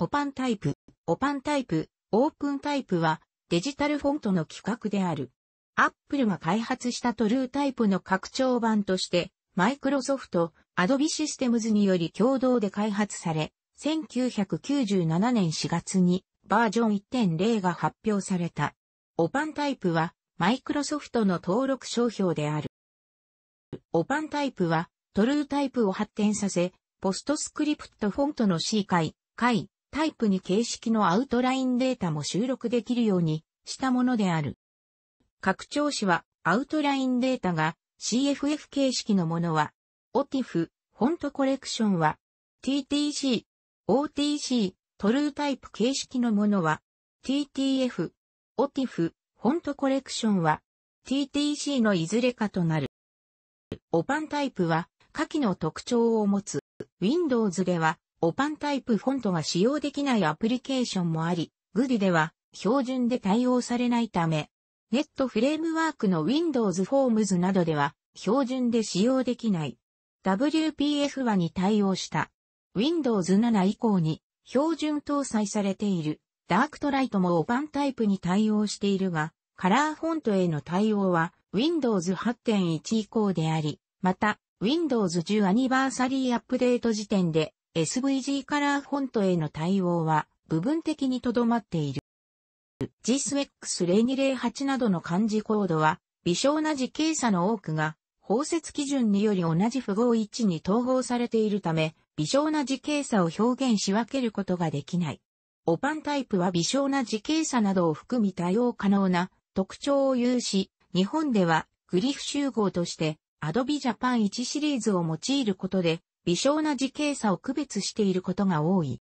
コパンタイプ、オパンタイプ、オープンタイプはデジタルフォントの規格である。アップルが開発したトルータイプの拡張版として、マイクロソフト、アドビシステムズにより共同で開発され、1997年4月にバージョン1.0が発表された。オパンタイプは、マイクロソフトの登録商標である。オパンタイプは、トルータイプを発展させ、ポストスクリプトフォントの C 回、回、タイプに形式のアウトラインデータも収録できるようにしたものである。拡張子はアウトラインデータが CFF 形式のものは、OTIF、フォントコレクションは、TTC、OTC、トルータイプ形式のものは、TTF、OTIF、フォントコレクションは、TTC のいずれかとなる。オパンタイプは、下記の特徴を持つ。Windows では、オパンタイプフォントが使用できないアプリケーションもあり、グディでは標準で対応されないため、ネットフレームワークの Windows Forms などでは標準で使用できない WPF はに対応した Windows 7以降に標準搭載されているダークトライトもオパンタイプに対応しているが、カラーフォントへの対応は Windows 8.1以降であり、また Windows 10アニバーサリーアップデート時点で SVG カラーフォントへの対応は部分的にとどまっている。g s x 0 2 0 8などの漢字コードは、微小な字形差の多くが、包摂基準により同じ符号1に統合されているため、微小な字形差を表現し分けることができない。オパンタイプは微小な字形差などを含み対応可能な特徴を有し、日本ではグリフ集合として Adobe Japan 1シリーズを用いることで微小な時系差を区別していることが多い。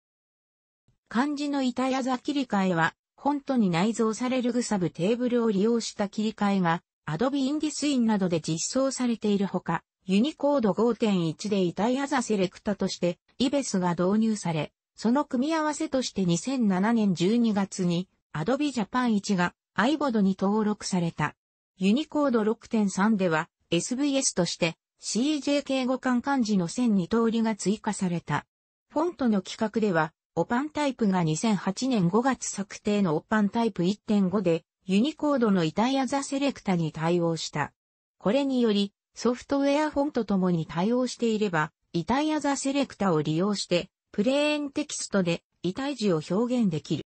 漢字の板や座切り替えは、フォントに内蔵されるグサブテーブルを利用した切り替えが、Adobe i n d e s i などで実装されているほか、ユニコード5.1で板やザセレクタとして、イベスが導入され、その組み合わせとして2007年12月に Adobe Japan 1が iBod に登録された。ユニコード6.3では SVS として CJK 語感漢字の線に通りが追加された。フォントの規格では、オパンタイプが2008年5月策定のオパンタイプ1.5で、ユニコードのイタイアザセレクタに対応した。これにより、ソフトウェアフォントともに対応していれば、イタイアザセレクタを利用して、プレーンテキストで、イタイ字を表現できる。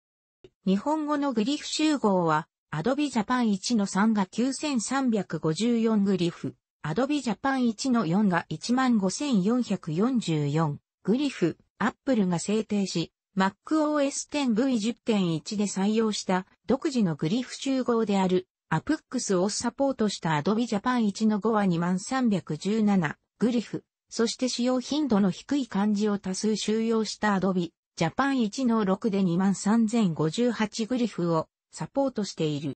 日本語のグリフ集合は、Adobe Japan 1の3が9354グリフ。Adobe Japan 1-4が15444、グリフ、Apple が制定し、MacOS 10V10.1 で採用した独自のグリフ集合である a p p x をサポートした Adobe Japan 1の5は2317、グリフ、そして使用頻度の低い漢字を多数収容した Adobe Japan 1の6で23,058グリフをサポートしている。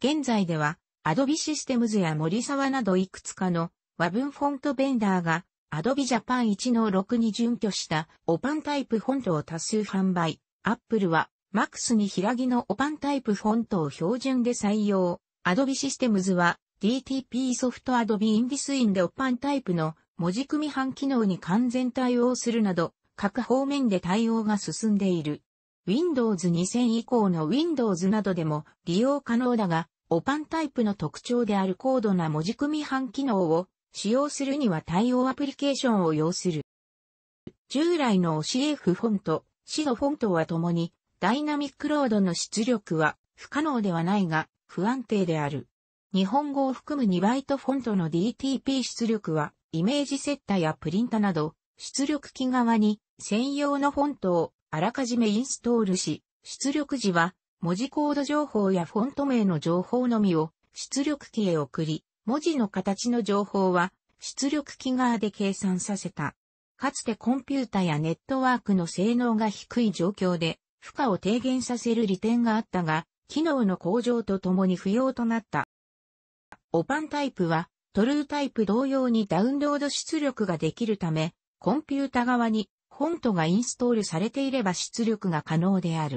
現在では Adobe システムズや森沢などいくつかの和文フォントベンダーが Adobe Japan 1の6に準拠したオパンタイプフォントを多数販売。Apple は MAX に平木のオパンタイプフォントを標準で採用。Adobe システムズは DTP ソフト Adobe i n d e s i でオパンタイプの文字組み版機能に完全対応するなど各方面で対応が進んでいる。Windows 2000以降の Windows などでも利用可能だが、オパンタイプの特徴である高度な文字組み版機能を使用するには対応アプリケーションを要する。従来の OCF フォント、シドフォントはともにダイナミックロードの出力は不可能ではないが不安定である。日本語を含む2バイトフォントの DTP 出力はイメージセッタやプリンタなど出力機側に専用のフォントをあらかじめインストールし、出力時は文字コード情報やフォント名の情報のみを出力機へ送り、文字の形の情報は出力機側で計算させた。かつてコンピュータやネットワークの性能が低い状況で負荷を低減させる利点があったが、機能の向上とともに不要となった。オパンタイプはトルータイプ同様にダウンロード出力ができるため、コンピュータ側にフォントがインストールされていれば出力が可能である。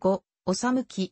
5、おさむき。